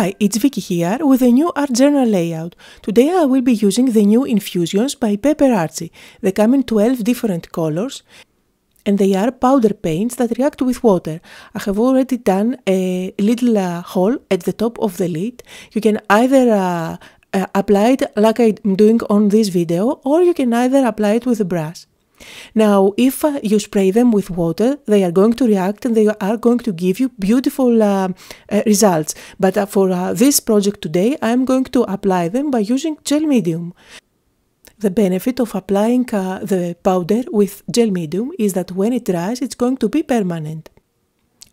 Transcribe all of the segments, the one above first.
Hi, it's Vicky here with a new art journal layout. Today I will be using the new infusions by Pepper Archie. They come in 12 different colors and they are powder paints that react with water. I have already done a little uh, hole at the top of the lid. You can either uh, uh, apply it like I'm doing on this video or you can either apply it with a brush. Now, if uh, you spray them with water, they are going to react and they are going to give you beautiful uh, uh, results. But uh, for uh, this project today, I'm going to apply them by using gel medium. The benefit of applying uh, the powder with gel medium is that when it dries, it's going to be permanent.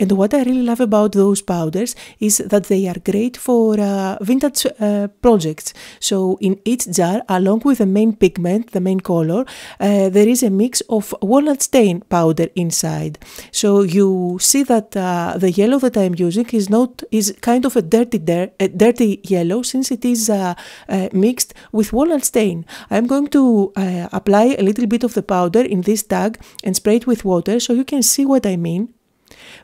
And what I really love about those powders is that they are great for uh, vintage uh, projects. So in each jar, along with the main pigment, the main color, uh, there is a mix of walnut stain powder inside. So you see that uh, the yellow that I'm using is not is kind of a dirty, dir a dirty yellow since it is uh, uh, mixed with walnut stain. I'm going to apply a little bit of the powder in this tag and spray it with water so you can see what I mean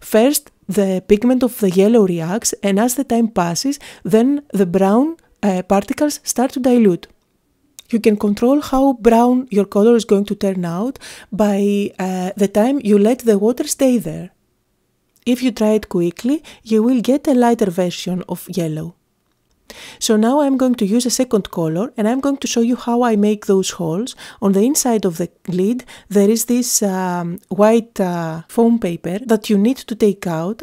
First, the pigment of the yellow reacts, and as the time passes, then the brown uh, particles start to dilute. You can control how brown your color is going to turn out by uh, the time you let the water stay there. If you try it quickly, you will get a lighter version of yellow. So now I'm going to use a second color and I'm going to show you how I make those holes. On the inside of the lid there is this um, white uh, foam paper that you need to take out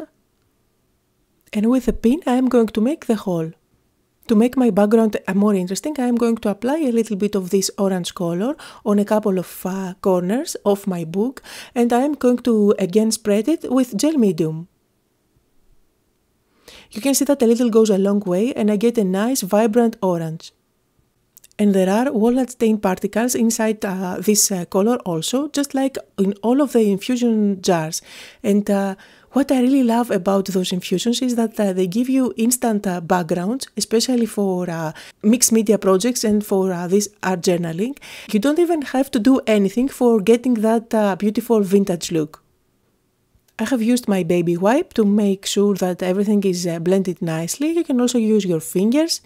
and with a pin I am going to make the hole. To make my background more interesting, I am going to apply a little bit of this orange color on a couple of uh, corners of my book and I am going to again spread it with gel medium. You can see that a little goes a long way and I get a nice vibrant orange. And there are walnut stain particles inside uh, this uh, color also, just like in all of the infusion jars. And uh, what I really love about those infusions is that uh, they give you instant uh, backgrounds, especially for uh, mixed media projects and for this art journaling. You don't even have to do anything for getting that beautiful vintage look. I have used my baby wipe to make sure that everything is uh, blended nicely. You can also use your fingers.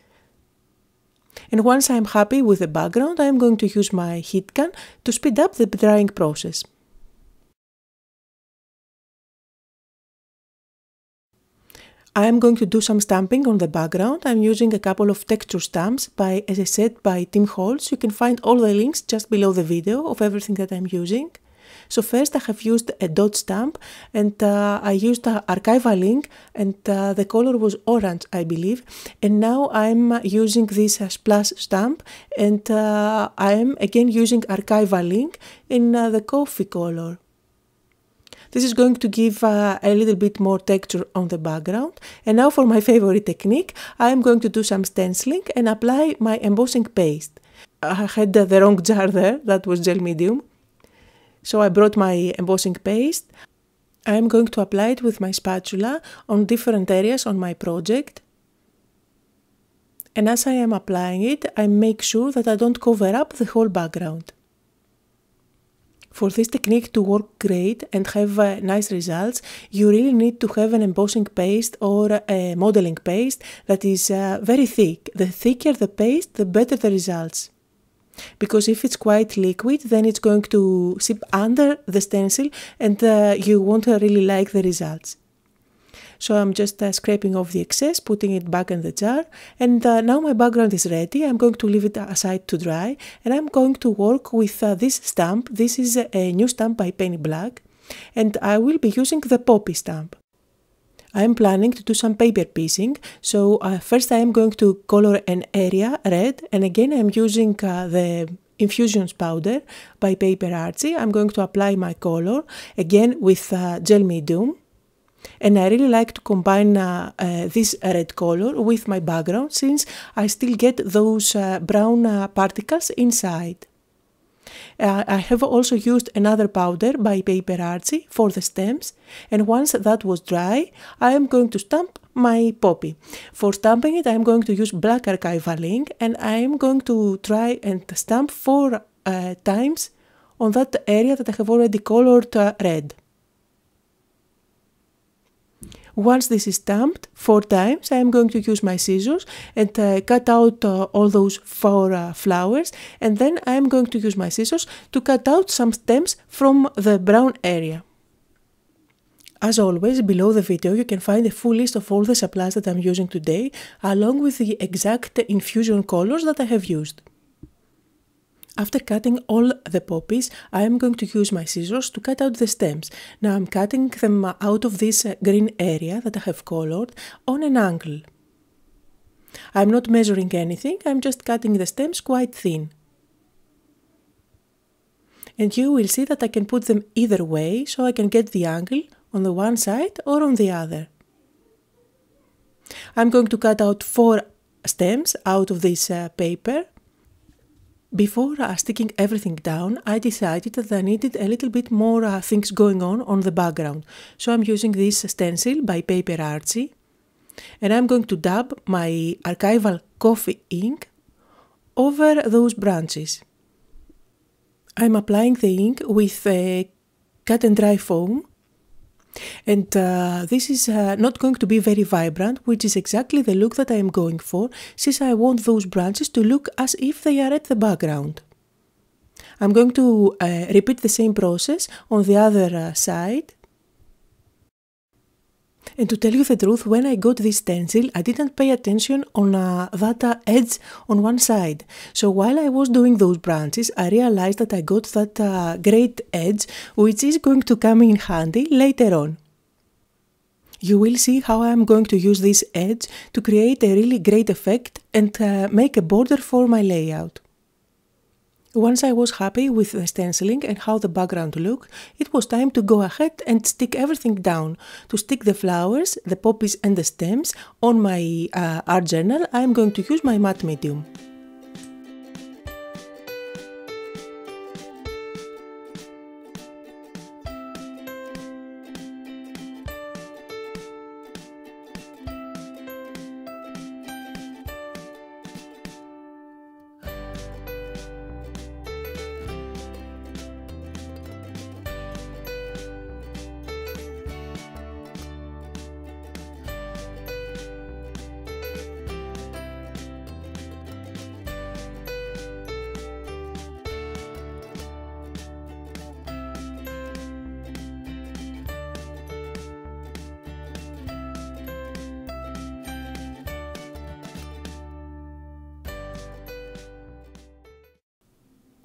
And once I'm happy with the background, I'm going to use my heat gun to speed up the drying process. I'm going to do some stamping on the background. I'm using a couple of texture stamps by, as I said, by Tim Holtz. You can find all the links just below the video of everything that I'm using. So first I have used a dot stamp and uh, I used uh, archival ink and uh, the color was orange I believe and now I'm using this as splash stamp and uh, I'm again using archival ink in uh, the coffee color. This is going to give uh, a little bit more texture on the background. And now for my favorite technique, I am going to do some stenciling and apply my embossing paste. I had the wrong jar there, that was gel medium. So I brought my embossing paste. I'm going to apply it with my spatula on different areas on my project. And as I am applying it, I make sure that I don't cover up the whole background. For this technique to work great and have uh, nice results, you really need to have an embossing paste or a modeling paste that is uh, very thick. The thicker the paste, the better the results because if it's quite liquid then it's going to seep under the stencil and uh, you won't really like the results. So I'm just uh, scraping off the excess, putting it back in the jar. And uh, now my background is ready. I'm going to leave it aside to dry. And I'm going to work with uh, this stamp. This is a new stamp by Penny Black. And I will be using the poppy stamp. I'm planning to do some paper piecing. So uh, first I am going to color an area red and again I'm using uh, the infusions powder by Paper Artsy. I'm going to apply my color again with uh, gel medium. And I really like to combine uh, uh, this red color with my background since I still get those uh, brown uh, particles inside. Uh, I have also used another powder by Paper Archie for the stems and once that was dry I am going to stamp my poppy. For stamping it I am going to use black archival ink and I am going to try and stamp four uh, times on that area that I have already colored uh, red. Once this is stamped four times, I am going to use my scissors and uh, cut out uh, all those four uh, flowers and then I am going to use my scissors to cut out some stems from the brown area. As always, below the video you can find a full list of all the supplies that I'm using today along with the exact infusion colors that I have used. After cutting all the poppies, I am going to use my scissors to cut out the stems. Now I'm cutting them out of this uh, green area that I have colored on an angle. I'm not measuring anything, I'm just cutting the stems quite thin. And you will see that I can put them either way, so I can get the angle on the one side or on the other. I'm going to cut out four stems out of this uh, paper before uh, sticking everything down, I decided that I needed a little bit more uh, things going on on the background. So I'm using this stencil by Paper Archie and I'm going to dab my archival coffee ink over those branches. I'm applying the ink with a cut and dry foam and uh, this is uh, not going to be very vibrant, which is exactly the look that I am going for, since I want those branches to look as if they are at the background. I'm going to uh, repeat the same process on the other uh, side and to tell you the truth, when I got this stencil, I didn't pay attention on uh, that uh, edge on one side. So while I was doing those branches, I realized that I got that uh, great edge, which is going to come in handy later on. You will see how I am going to use this edge to create a really great effect and uh, make a border for my layout. Once I was happy with the stenciling and how the background looked, it was time to go ahead and stick everything down. To stick the flowers, the poppies and the stems on my uh, art journal, I am going to use my matte medium.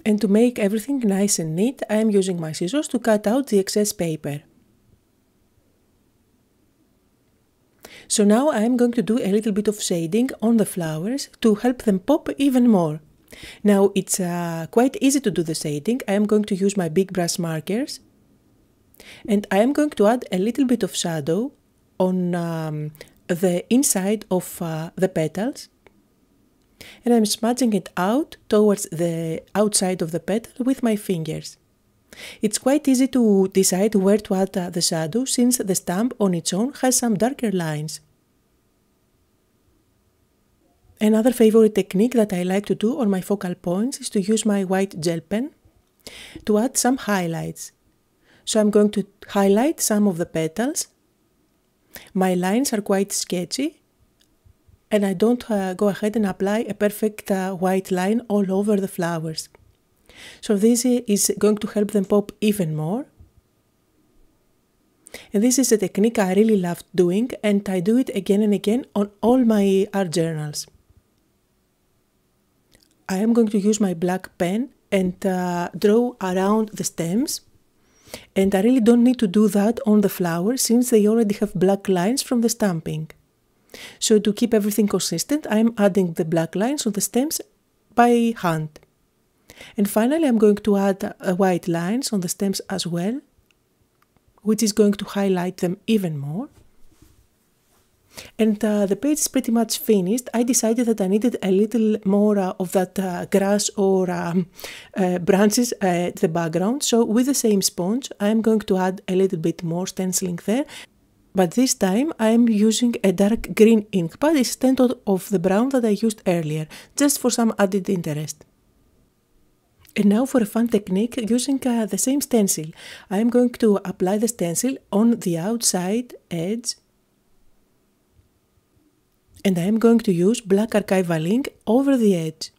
And to make everything nice and neat, I am using my scissors to cut out the excess paper. So now I am going to do a little bit of shading on the flowers to help them pop even more. Now it's uh, quite easy to do the shading. I am going to use my big brass markers and I am going to add a little bit of shadow on um, the inside of uh, the petals and I'm smudging it out towards the outside of the petal with my fingers. It's quite easy to decide where to add uh, the shadow since the stamp on its own has some darker lines. Another favorite technique that I like to do on my focal points is to use my white gel pen to add some highlights. So I'm going to highlight some of the petals. My lines are quite sketchy and I don't uh, go ahead and apply a perfect uh, white line all over the flowers. So this is going to help them pop even more. And this is a technique I really love doing and I do it again and again on all my art journals. I am going to use my black pen and uh, draw around the stems. And I really don't need to do that on the flower since they already have black lines from the stamping. So to keep everything consistent, I'm adding the black lines on the stems by hand. And finally, I'm going to add uh, white lines on the stems as well, which is going to highlight them even more. And uh, the page is pretty much finished. I decided that I needed a little more uh, of that uh, grass or um, uh, branches at uh, the background. So with the same sponge, I'm going to add a little bit more stenciling there but this time I am using a dark green ink pad instead of the brown that I used earlier, just for some added interest. And now for a fun technique using uh, the same stencil. I am going to apply the stencil on the outside edge and I am going to use black archival ink over the edge.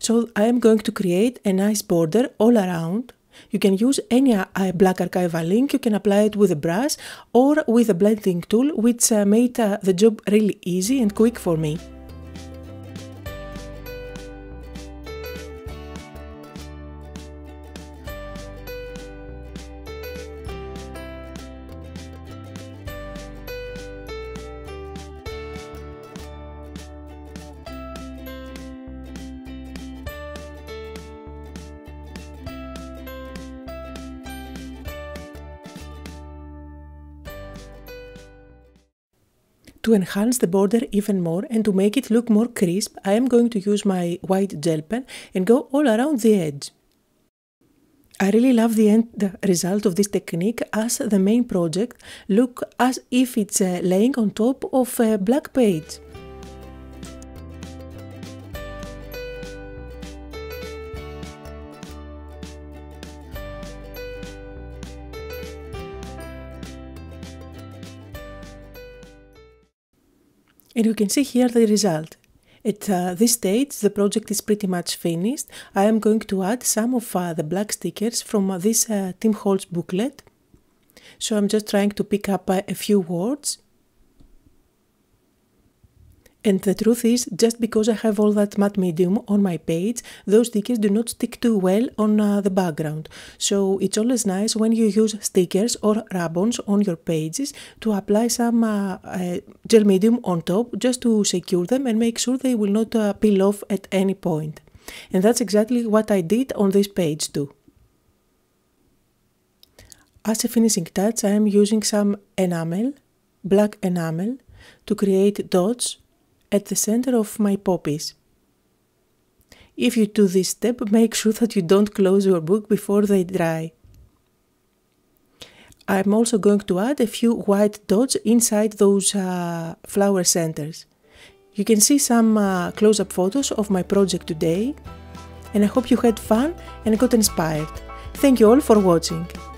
So I am going to create a nice border all around you can use any uh, black archival ink, you can apply it with a brush or with a blending tool, which uh, made uh, the job really easy and quick for me. to enhance the border even more and to make it look more crisp, I am going to use my white gel pen and go all around the edge. I really love the end result of this technique as the main project look as if it's uh, laying on top of a black page. And you can see here the result. At uh, this stage, the project is pretty much finished. I am going to add some of uh, the black stickers from uh, this uh, Tim Holtz booklet. So I'm just trying to pick up uh, a few words and the truth is, just because I have all that matte medium on my page, those stickers do not stick too well on uh, the background. So it's always nice when you use stickers or ribbons on your pages to apply some uh, uh, gel medium on top just to secure them and make sure they will not uh, peel off at any point. And that's exactly what I did on this page too. As a finishing touch, I am using some enamel, black enamel, to create dots at the center of my poppies. If you do this step, make sure that you don't close your book before they dry. I'm also going to add a few white dots inside those uh, flower centers. You can see some uh, close-up photos of my project today and I hope you had fun and got inspired. Thank you all for watching.